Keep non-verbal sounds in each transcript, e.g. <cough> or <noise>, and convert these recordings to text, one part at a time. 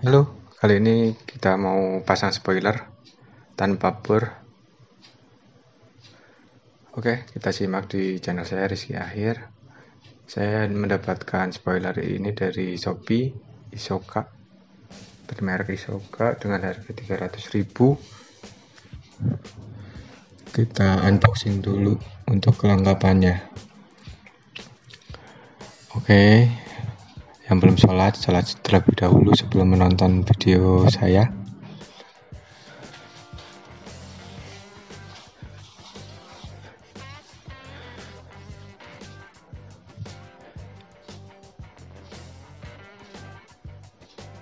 Halo, kali ini kita mau pasang spoiler tanpa bor. Oke, kita simak di channel saya Rizky Akhir. Saya mendapatkan spoiler ini dari Shopee Isoka bermerek Isoka dengan harga 300.000. Kita unboxing dulu untuk kelengkapannya. Oke, yang belum sholat, sholat terlebih dahulu sebelum menonton video saya.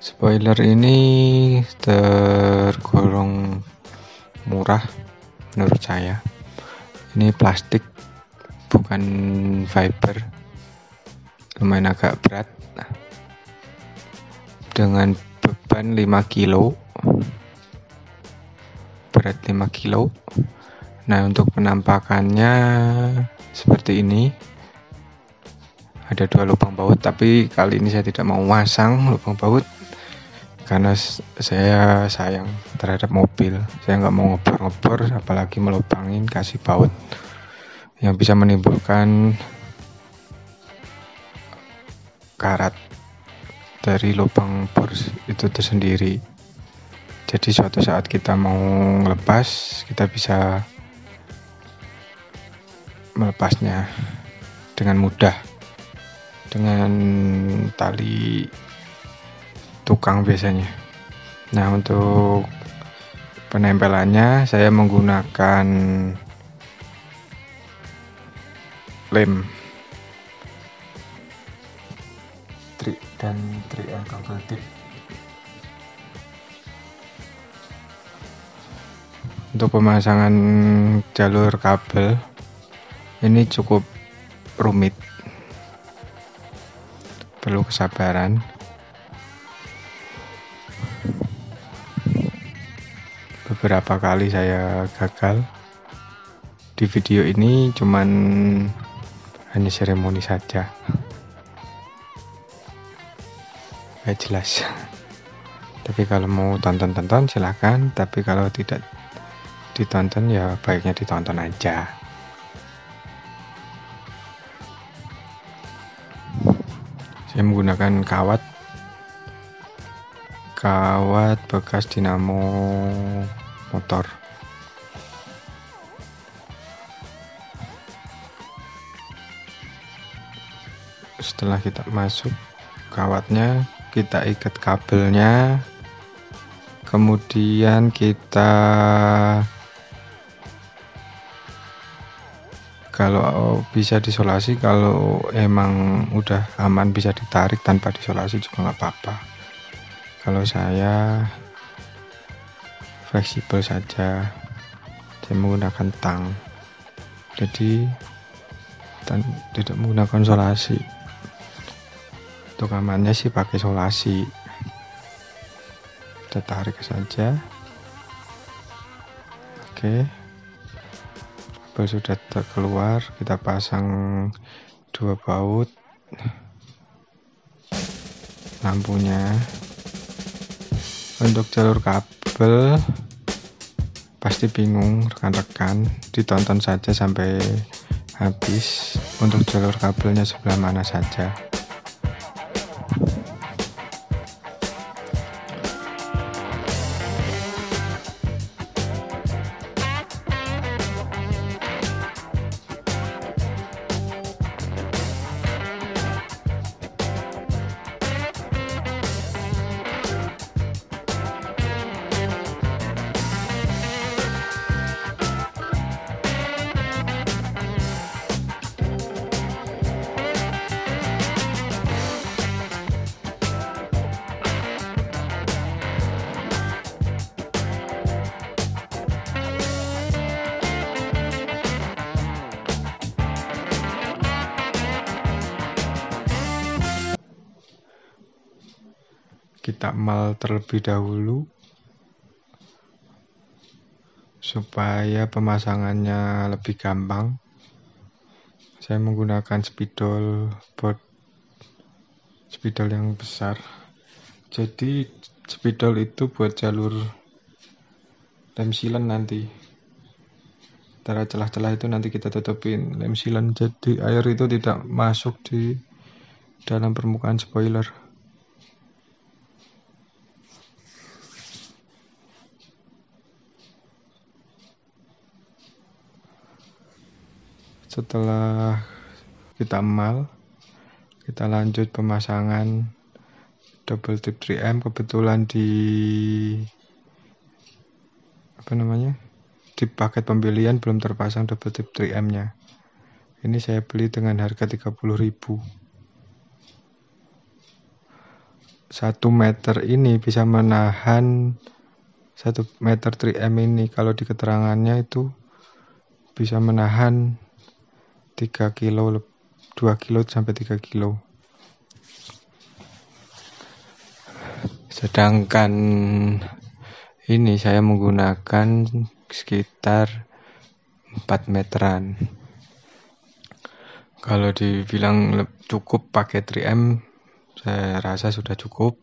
Spoiler ini tergolong murah menurut saya. Ini plastik bukan fiber. Lumayan agak berat. Nah, dengan beban 5 kilo berat 5 kilo nah untuk penampakannya seperti ini ada dua lubang baut tapi kali ini saya tidak mau masang lubang baut karena saya sayang terhadap mobil saya nggak mau ngebor-ngebor apalagi melubangin kasih baut yang bisa menimbulkan karat dari lubang bor itu tersendiri. Jadi suatu saat kita mau lepas, kita bisa melepasnya dengan mudah dengan tali tukang biasanya. Nah, untuk penempelannya saya menggunakan lem dan triangle m tip untuk pemasangan jalur kabel ini cukup rumit perlu kesabaran beberapa kali saya gagal di video ini cuman hanya seremoni saja nggak ya, jelas tapi kalau mau tonton-tonton silahkan tapi kalau tidak ditonton ya baiknya ditonton aja saya menggunakan kawat kawat bekas dinamo motor setelah kita masuk kawatnya kita ikat kabelnya kemudian kita kalau bisa disolasi kalau emang udah aman bisa ditarik tanpa disolasi juga nggak apa-apa kalau saya fleksibel saja saya menggunakan tang jadi dan tidak menggunakan solasi untuk amannya sih pakai solasi kita tarik saja oke kabel sudah terkeluar kita pasang dua baut lampunya untuk jalur kabel pasti bingung rekan-rekan ditonton saja sampai habis untuk jalur kabelnya sebelah mana saja kita mal terlebih dahulu supaya pemasangannya lebih gampang saya menggunakan spidol buat spidol yang besar jadi spidol itu buat jalur lem silen nanti antara celah-celah itu nanti kita tutupin lem silen jadi air itu tidak masuk di dalam permukaan spoiler setelah kita emal kita lanjut pemasangan double tip 3M kebetulan di apa namanya di paket pembelian belum terpasang double tip 3M nya ini saya beli dengan harga 30.000 satu meter ini bisa menahan satu meter 3M ini kalau di keterangannya itu bisa menahan 3 kilo 2 kilo sampai 3 kilo sedangkan ini saya menggunakan sekitar 4 meteran kalau dibilang cukup pakai 3M saya rasa sudah cukup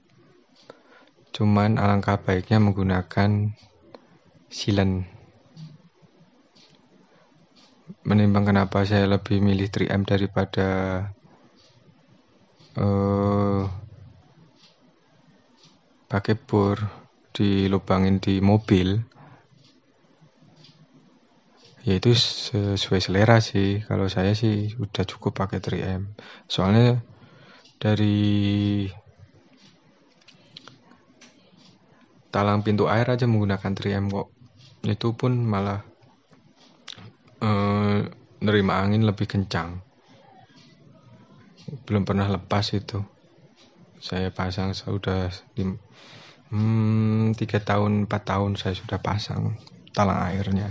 cuman alangkah baiknya menggunakan silen menimbang kenapa saya lebih milih 3M daripada uh, pakai bor dilubangin di mobil yaitu sesuai selera sih kalau saya sih udah cukup pakai 3M soalnya dari talang pintu air aja menggunakan 3M kok itu pun malah Eh, nerima angin lebih kencang belum pernah lepas itu saya pasang sudah hmm, tiga hmm, tahun empat tahun saya sudah pasang talang airnya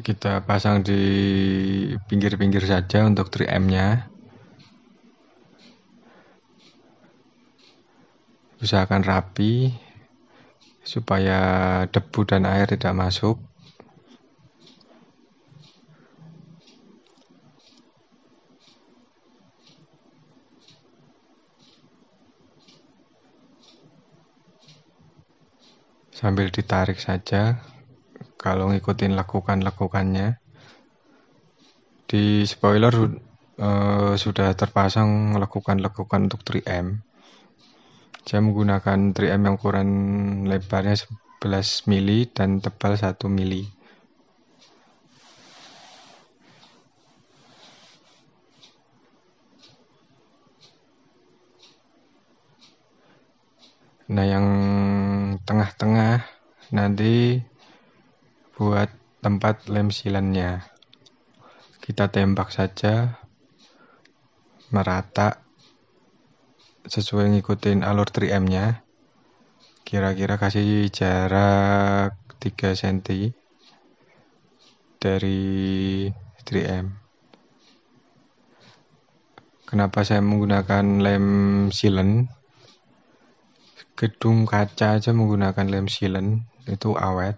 kita pasang di pinggir-pinggir saja untuk 3M nya usahakan rapi supaya debu dan air tidak masuk. Sambil ditarik saja, kalau ngikutin lekukan-lekukannya. Di spoiler eh, sudah terpasang lekukan-lekukan untuk 3M. Saya menggunakan 3M yang ukuran lebarnya 11 mili dan tebal 1 mili. Nah, yang tengah-tengah nanti buat tempat lem silannya. Kita tembak saja merata sesuai ngikutin alur 3M nya kira-kira kasih jarak 3 cm dari 3M kenapa saya menggunakan lem silen gedung kaca aja menggunakan lem silen itu awet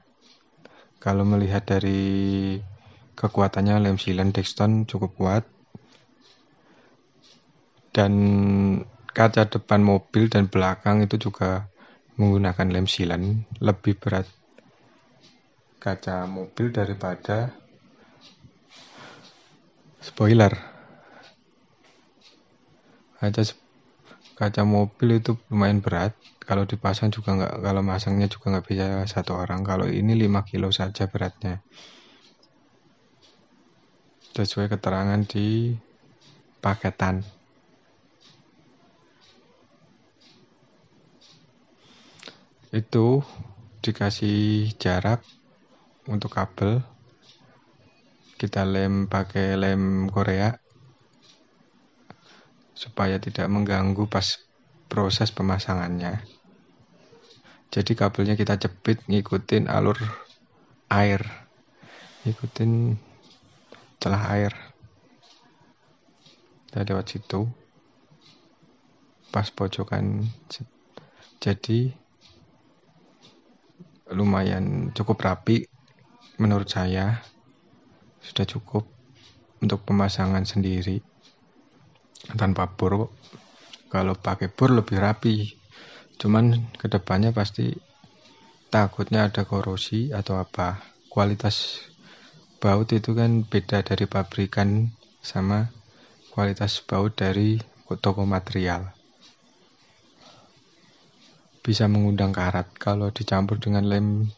kalau melihat dari kekuatannya lem silen Dexton cukup kuat dan kaca depan mobil dan belakang itu juga menggunakan lem silen lebih berat kaca mobil daripada spoiler kaca kaca mobil itu lumayan berat kalau dipasang juga nggak kalau masangnya juga nggak bisa satu orang kalau ini 5 kilo saja beratnya sesuai keterangan di paketan itu dikasih jarak untuk kabel kita lem pakai lem Korea supaya tidak mengganggu pas proses pemasangannya jadi kabelnya kita jepit ngikutin alur air ngikutin celah air kita lewat situ pas pojokan jadi lumayan cukup rapi menurut saya sudah cukup untuk pemasangan sendiri tanpa buruk kalau pakai pur lebih rapi cuman kedepannya pasti takutnya ada korosi atau apa kualitas baut itu kan beda dari pabrikan sama kualitas baut dari toko material bisa mengundang karat kalau dicampur dengan lem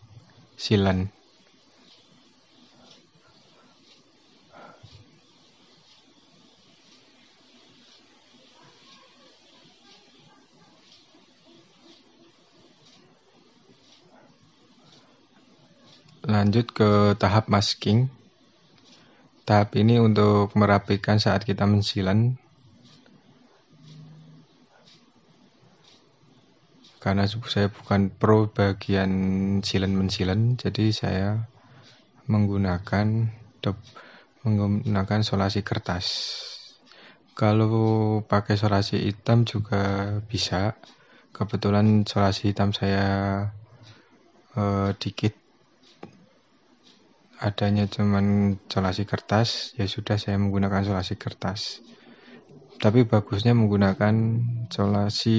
silen. Lanjut ke tahap masking. Tahap ini untuk merapikan saat kita mensilan karena saya bukan pro bagian silen mensilen jadi saya menggunakan menggunakan solasi kertas kalau pakai solasi hitam juga bisa kebetulan solasi hitam saya eh, dikit adanya cuman solasi kertas ya sudah saya menggunakan solasi kertas tapi bagusnya menggunakan solasi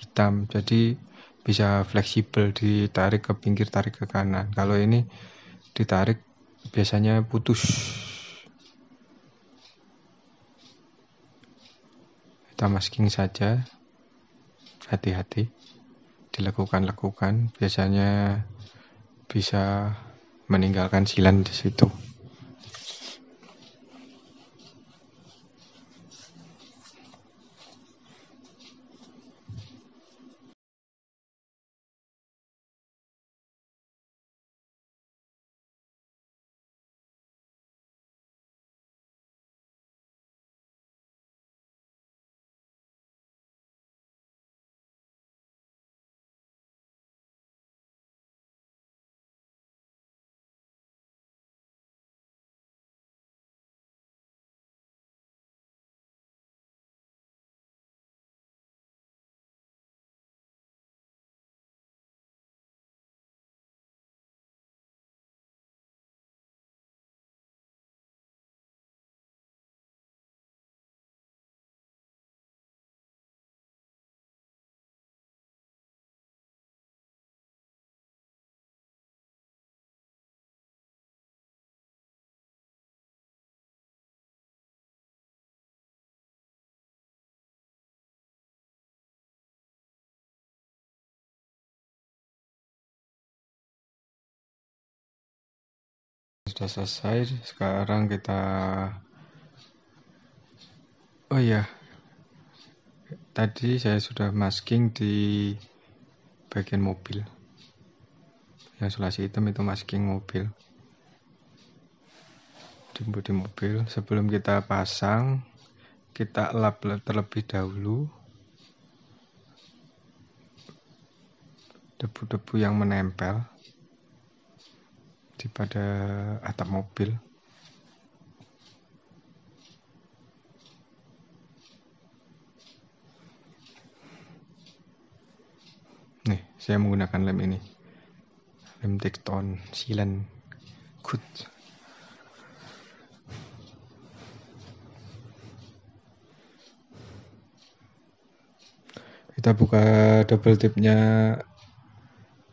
hitam jadi bisa fleksibel ditarik ke pinggir tarik ke kanan kalau ini ditarik biasanya putus kita masking saja hati-hati dilakukan-lakukan biasanya bisa meninggalkan silan di situ sudah selesai sekarang kita oh ya tadi saya sudah masking di bagian mobil yang isolasi hitam itu masking mobil di, di mobil sebelum kita pasang kita lap terlebih dahulu debu-debu yang menempel daripada atap mobil. Nih, saya menggunakan lem ini. Lem tekton silen good Kita buka double tipnya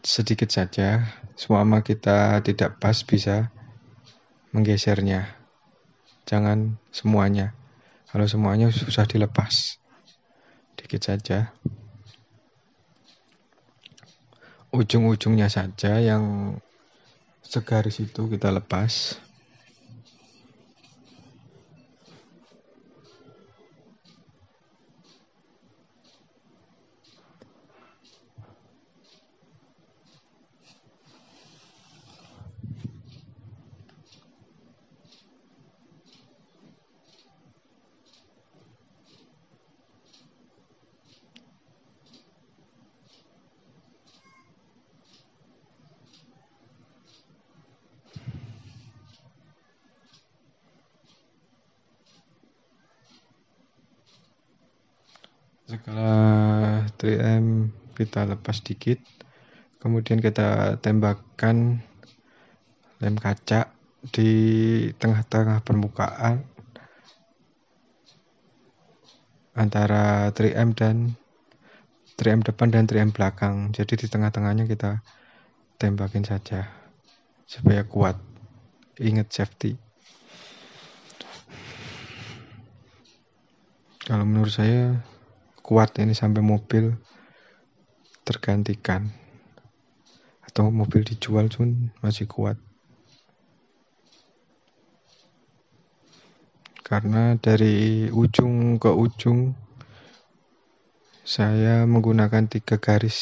sedikit saja, selama kita tidak pas bisa menggesernya. Jangan semuanya. Kalau semuanya susah dilepas. sedikit saja. Ujung-ujungnya saja yang segaris itu kita lepas. Kalau 3M kita lepas dikit kemudian kita tembakkan lem kaca di tengah-tengah permukaan antara 3M dan 3M depan dan 3M belakang jadi di tengah-tengahnya kita tembakin saja supaya kuat ingat safety kalau menurut saya kuat ini sampai mobil tergantikan atau mobil dijual cuman masih kuat karena dari ujung ke ujung saya menggunakan tiga garis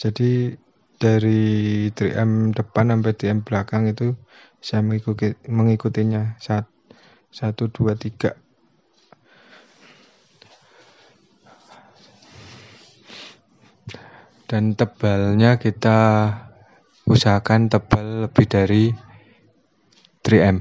jadi dari 3M depan sampai 3 belakang itu saya mengikuti mengikutinya saat 1 2 3 dan tebalnya kita usahakan tebal lebih dari 3M.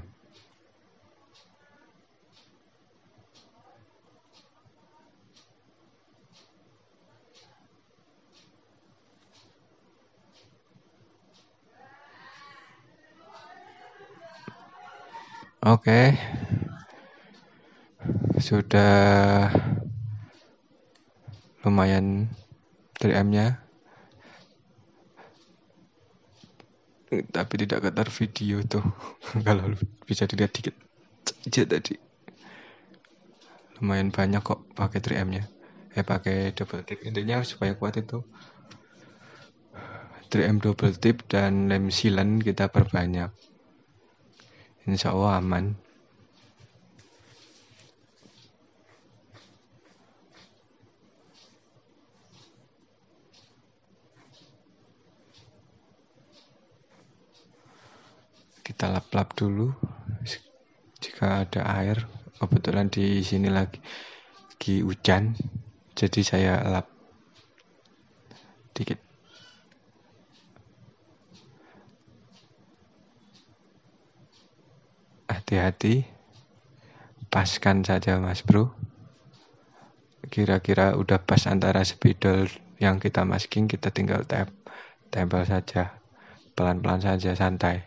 Oke. Okay. Sudah lumayan 3M-nya tapi tidak ketar video tuh <laughs> kalau bisa dilihat dikit aja tadi lumayan banyak kok pakai 3M nya eh pakai double tip intinya supaya kuat itu 3M double tip dan lem silen kita perbanyak insya Allah aman kita lap-lap dulu jika ada air kebetulan di sini lagi lagi hujan jadi saya lap dikit hati-hati paskan saja mas bro kira-kira udah pas antara spidol yang kita masking kita tinggal tap tempel saja pelan-pelan saja santai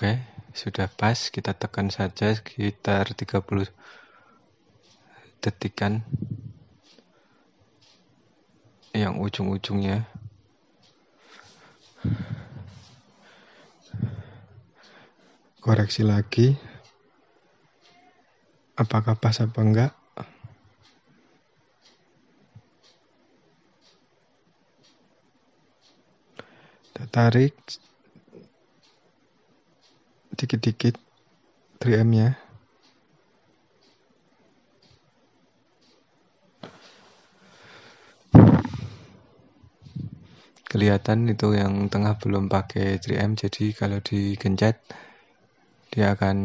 Oke, sudah pas. Kita tekan saja sekitar 30 detikan yang ujung-ujungnya. Koreksi lagi. Apakah pas apa enggak? Kita tarik dikit-dikit 3M-nya. Kelihatan itu yang tengah belum pakai 3M, jadi kalau digencet dia akan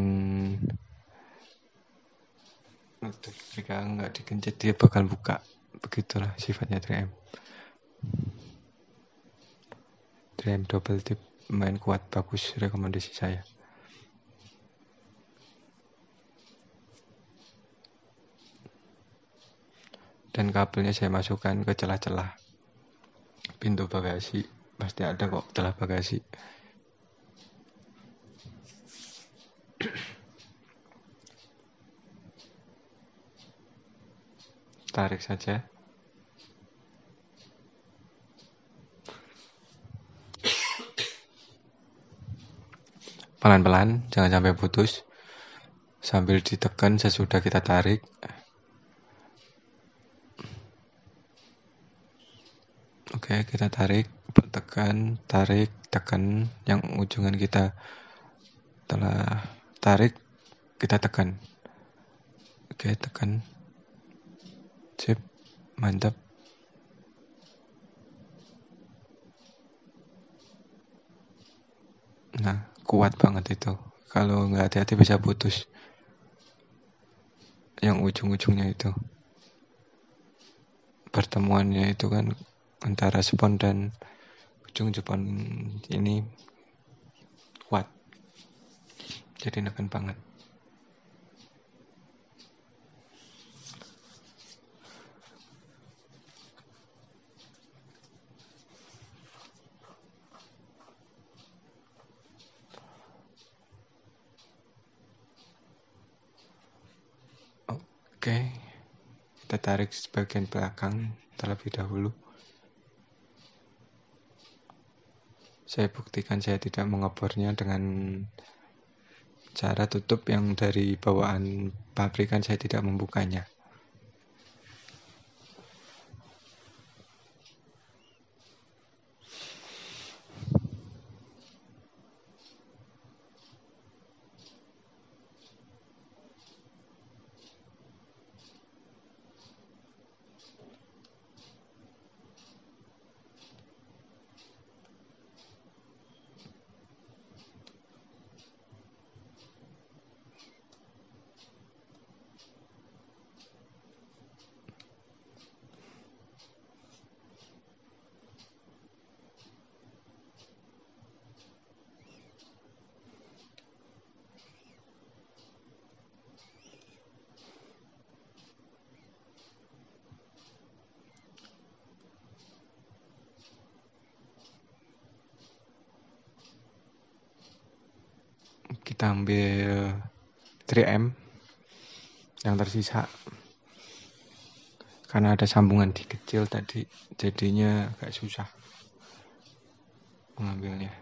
jika nggak digencet dia bakal buka begitulah sifatnya 3M 3M double tip main kuat bagus rekomendasi saya dan kabelnya saya masukkan ke celah-celah pintu bagasi pasti ada kok celah bagasi tarik saja pelan-pelan jangan sampai putus sambil ditekan sesudah kita tarik Oke, kita tarik, tekan, tarik, tekan yang ujungan kita telah tarik, kita tekan. Oke, tekan. Sip, mantap. Nah, kuat banget itu. Kalau nggak hati-hati bisa putus. Yang ujung-ujungnya itu. Pertemuannya itu kan antara spon dan ujung jepon ini kuat jadi neken banget Oke, okay. kita tarik sebagian belakang terlebih dahulu. saya buktikan saya tidak mengobornya dengan cara tutup yang dari bawaan pabrikan saya tidak membukanya kita ambil 3M yang tersisa karena ada sambungan di kecil tadi jadinya agak susah mengambilnya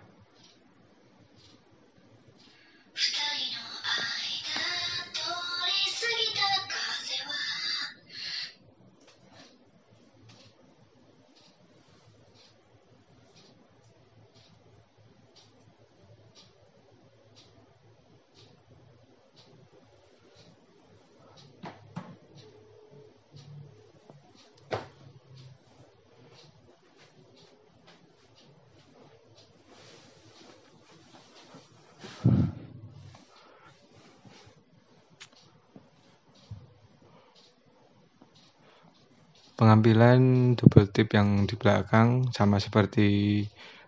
jalan double tip yang di belakang sama seperti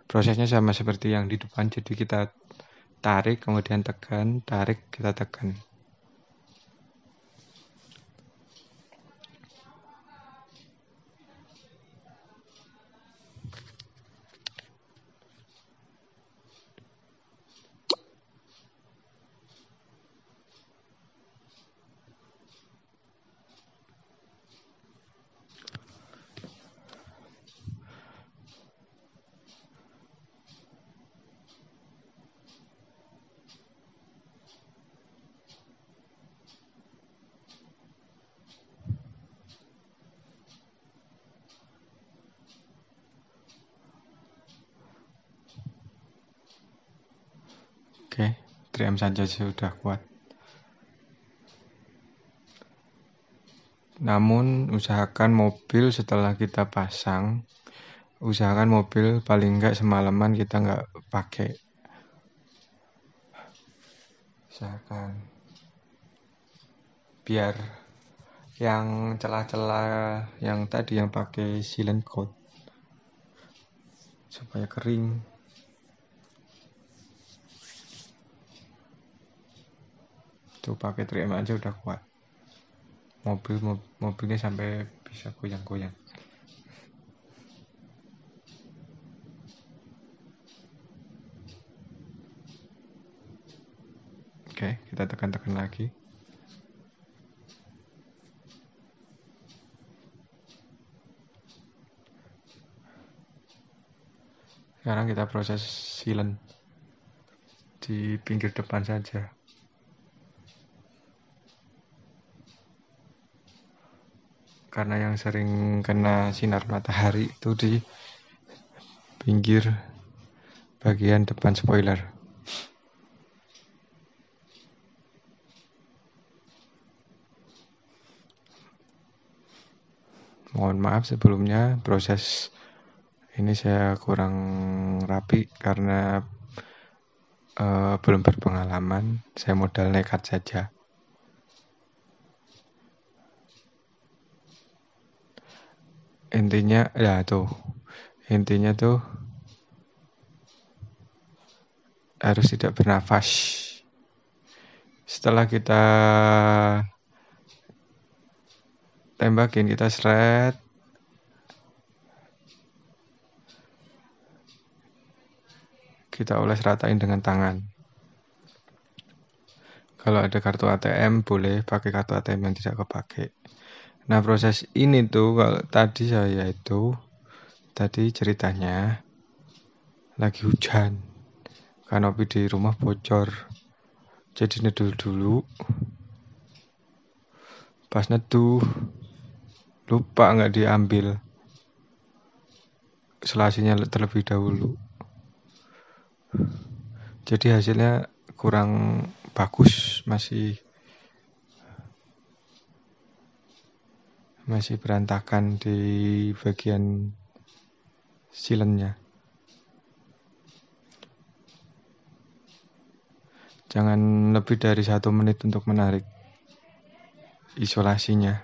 prosesnya sama seperti yang di depan jadi kita tarik kemudian tekan tarik kita tekan diam saja sudah kuat. Namun usahakan mobil setelah kita pasang, usahakan mobil paling enggak semalaman kita enggak pakai. Usahakan biar yang celah-celah yang tadi yang pakai silent coat supaya kering itu pakai trim aja udah kuat mobil mobilnya sampai bisa goyang-goyang Oke, kita tekan-tekan lagi. Sekarang kita proses silen di pinggir depan saja. karena yang sering kena sinar matahari itu di pinggir bagian depan spoiler. Mohon maaf sebelumnya proses ini saya kurang rapi karena uh, belum berpengalaman. Saya modal nekat saja. intinya ya tuh intinya tuh harus tidak bernafas setelah kita tembakin kita seret kita oles ratain dengan tangan kalau ada kartu ATM boleh pakai kartu ATM yang tidak kepake Nah proses ini tuh kalau tadi saya itu tadi ceritanya lagi hujan kanopi di rumah bocor jadi nedul dulu pas neduh lupa nggak diambil selasinya terlebih dahulu jadi hasilnya kurang bagus masih masih berantakan di bagian silennya. Jangan lebih dari satu menit untuk menarik isolasinya.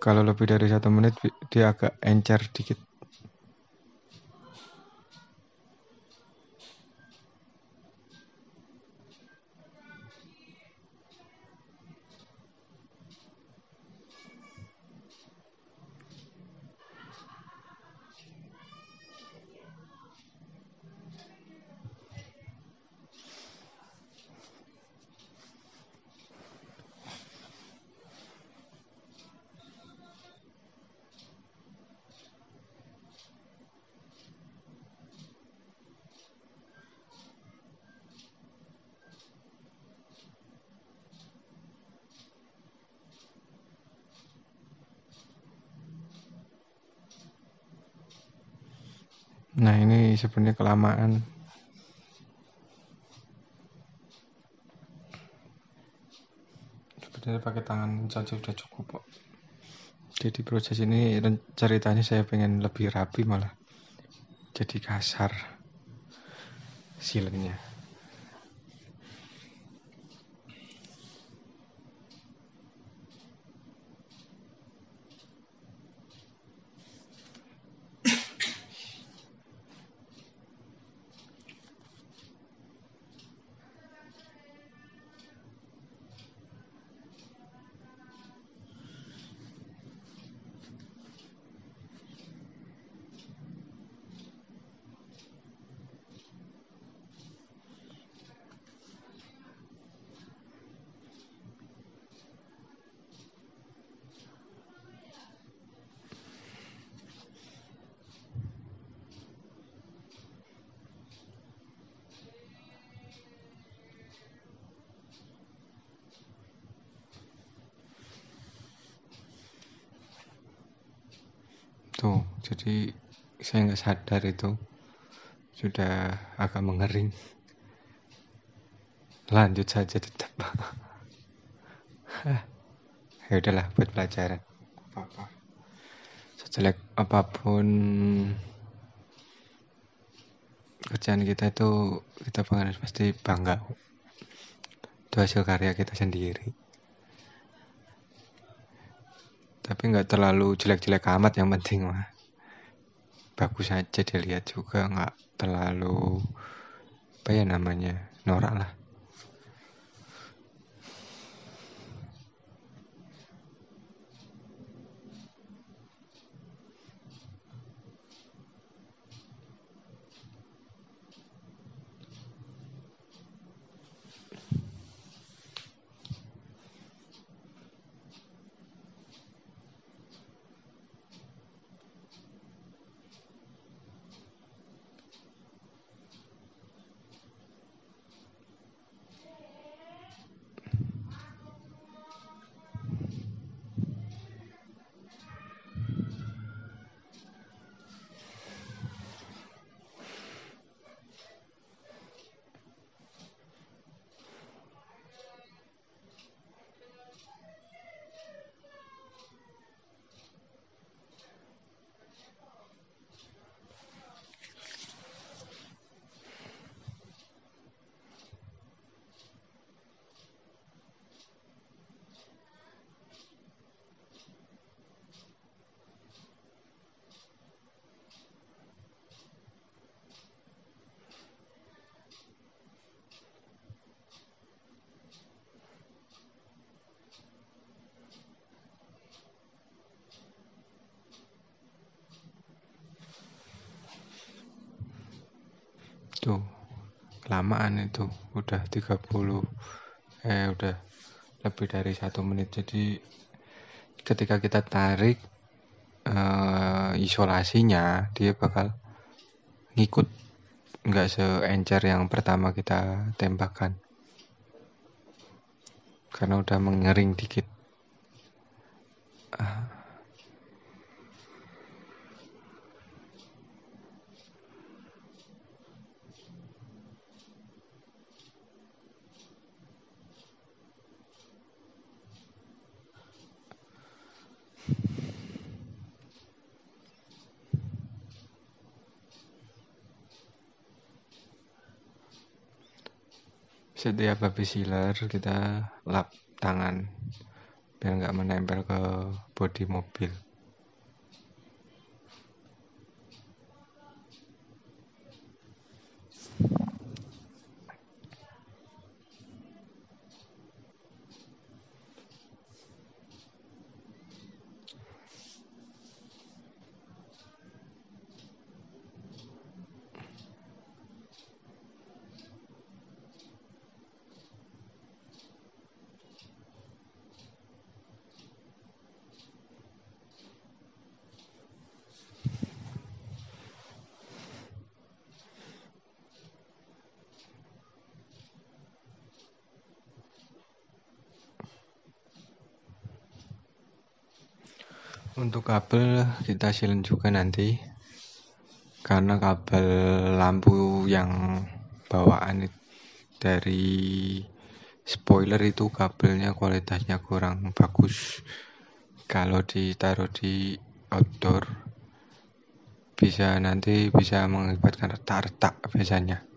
Kalau lebih dari satu menit, dia agak encer dikit. sebenarnya kelamaan. Sebenarnya pakai tangan saja sudah cukup kok. Jadi proses ini ceritanya saya pengen lebih rapi malah. Jadi kasar silennya. jadi saya nggak sadar itu sudah agak mengering lanjut saja tetap <laughs> ya udahlah buat pelajaran apa apa sejelek apapun kerjaan kita itu kita pengen pasti bangga itu hasil karya kita sendiri tapi nggak terlalu jelek-jelek amat yang penting mah bagus aja dilihat juga nggak terlalu apa ya namanya norak lah itu lamaan itu udah 30 eh udah lebih dari satu menit jadi ketika kita tarik eh, isolasinya dia bakal ngikut nggak seencer yang pertama kita tembakan karena udah mengering dikit setiap habis healer kita lap tangan biar nggak menempel ke bodi mobil kabel kita silen juga nanti karena kabel lampu yang bawaan dari spoiler itu kabelnya kualitasnya kurang bagus kalau ditaruh di outdoor bisa nanti bisa mengakibatkan retak-retak biasanya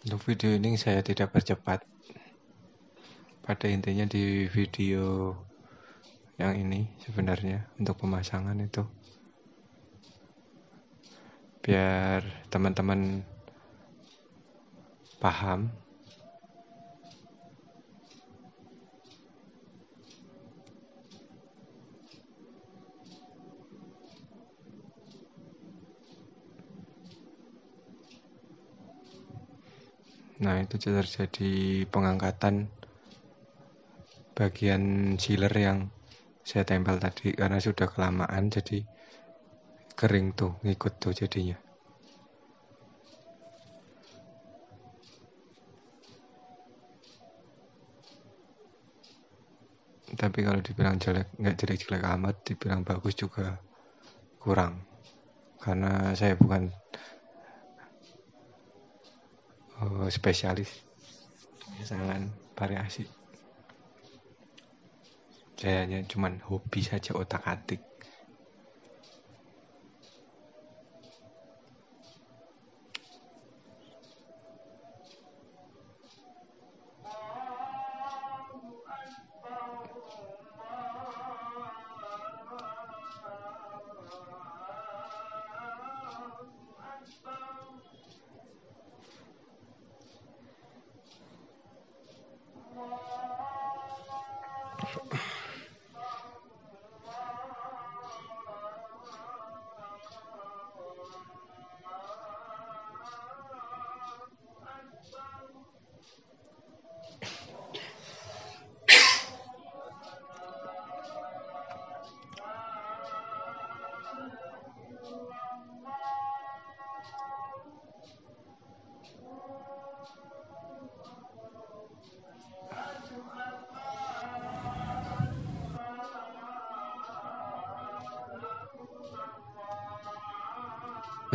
Untuk video ini saya tidak percepat. Pada intinya di video yang ini sebenarnya untuk pemasangan itu biar teman-teman paham Nah, itu terjadi pengangkatan bagian sealer yang saya tempel tadi karena sudah kelamaan jadi kering tuh ngikut tuh jadinya tapi kalau dibilang jelek nggak jelek-jelek amat dibilang bagus juga kurang karena saya bukan uh, spesialis sangat variasi saya hanya cuman hobi saja otak atik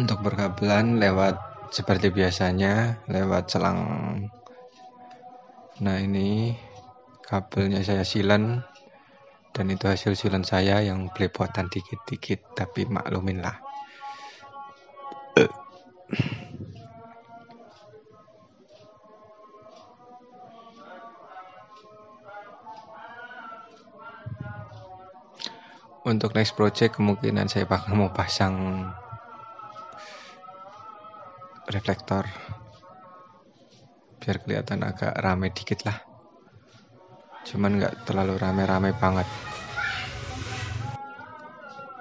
untuk berkabelan lewat seperti biasanya lewat selang nah ini kabelnya saya silen dan itu hasil silen saya yang belepotan dikit-dikit tapi maklumin lah untuk next project kemungkinan saya bakal mau pasang reflektor biar kelihatan agak rame dikit lah cuman nggak terlalu rame-rame banget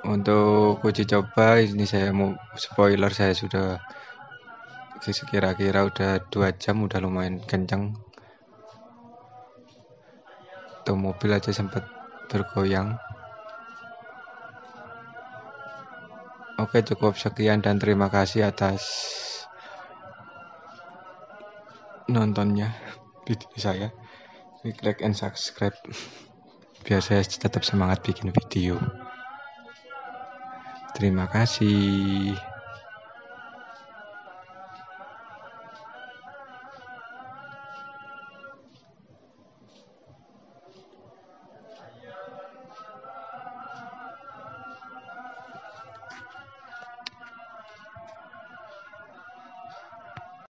untuk uji coba ini saya mau spoiler saya sudah kira-kira udah dua jam udah lumayan kenceng tuh mobil aja sempat bergoyang oke cukup sekian dan terima kasih atas nontonnya video saya klik like and subscribe biar saya tetap semangat bikin video terima kasih